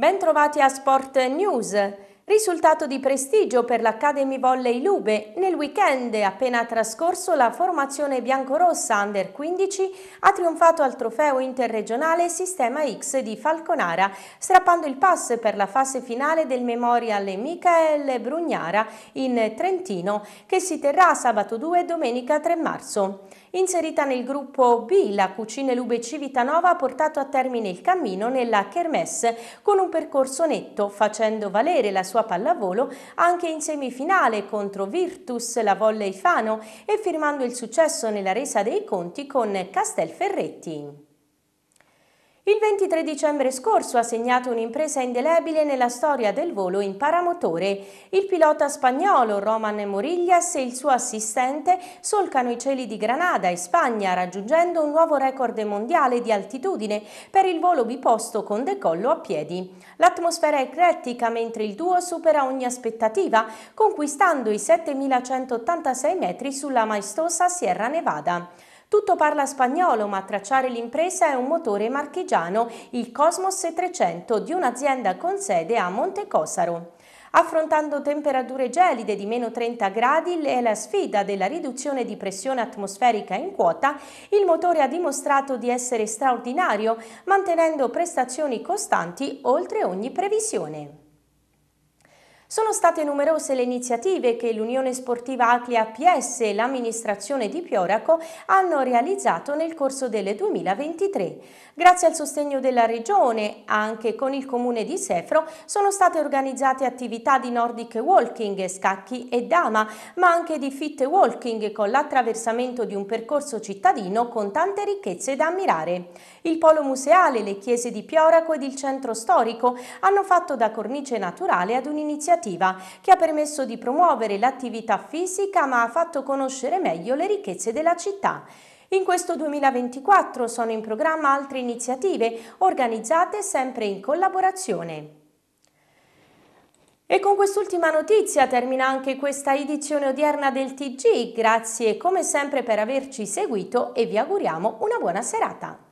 Bentrovati a Sport News. Risultato di prestigio per l'Academy Volley Lube. Nel weekend appena trascorso la formazione biancorossa Under 15 ha trionfato al trofeo interregionale Sistema X di Falconara, strappando il pass per la fase finale del Memorial Michael Brugnara in Trentino, che si terrà sabato 2 e domenica 3 marzo. Inserita nel gruppo B, la Cucine Lube Civitanova ha portato a termine il cammino nella Kermesse con un percorso netto, facendo valere la sua pallavolo anche in semifinale contro Virtus la Volle Ifano e firmando il successo nella resa dei conti con Castelferretti. Il 23 dicembre scorso ha segnato un'impresa indelebile nella storia del volo in paramotore. Il pilota spagnolo Roman Morillas e il suo assistente solcano i cieli di Granada e Spagna raggiungendo un nuovo record mondiale di altitudine per il volo biposto con decollo a piedi. L'atmosfera è eclettica mentre il duo supera ogni aspettativa conquistando i 7186 metri sulla maestosa Sierra Nevada. Tutto parla spagnolo, ma tracciare l'impresa è un motore marchigiano, il Cosmos 300 di un'azienda con sede a Montecosaro. Affrontando temperature gelide di meno 30 gradi e la sfida della riduzione di pressione atmosferica in quota, il motore ha dimostrato di essere straordinario, mantenendo prestazioni costanti oltre ogni previsione. Sono state numerose le iniziative che l'Unione Sportiva Aclia PS e l'amministrazione di Pioraco hanno realizzato nel corso del 2023. Grazie al sostegno della Regione, anche con il Comune di Sefro, sono state organizzate attività di Nordic Walking, scacchi e dama, ma anche di fit walking con l'attraversamento di un percorso cittadino con tante ricchezze da ammirare. Il polo museale, le chiese di Pioraco ed il centro storico hanno fatto da cornice naturale ad un'iniziativa iniziativa che ha permesso di promuovere l'attività fisica ma ha fatto conoscere meglio le ricchezze della città. In questo 2024 sono in programma altre iniziative organizzate sempre in collaborazione. E con quest'ultima notizia termina anche questa edizione odierna del TG. Grazie come sempre per averci seguito e vi auguriamo una buona serata.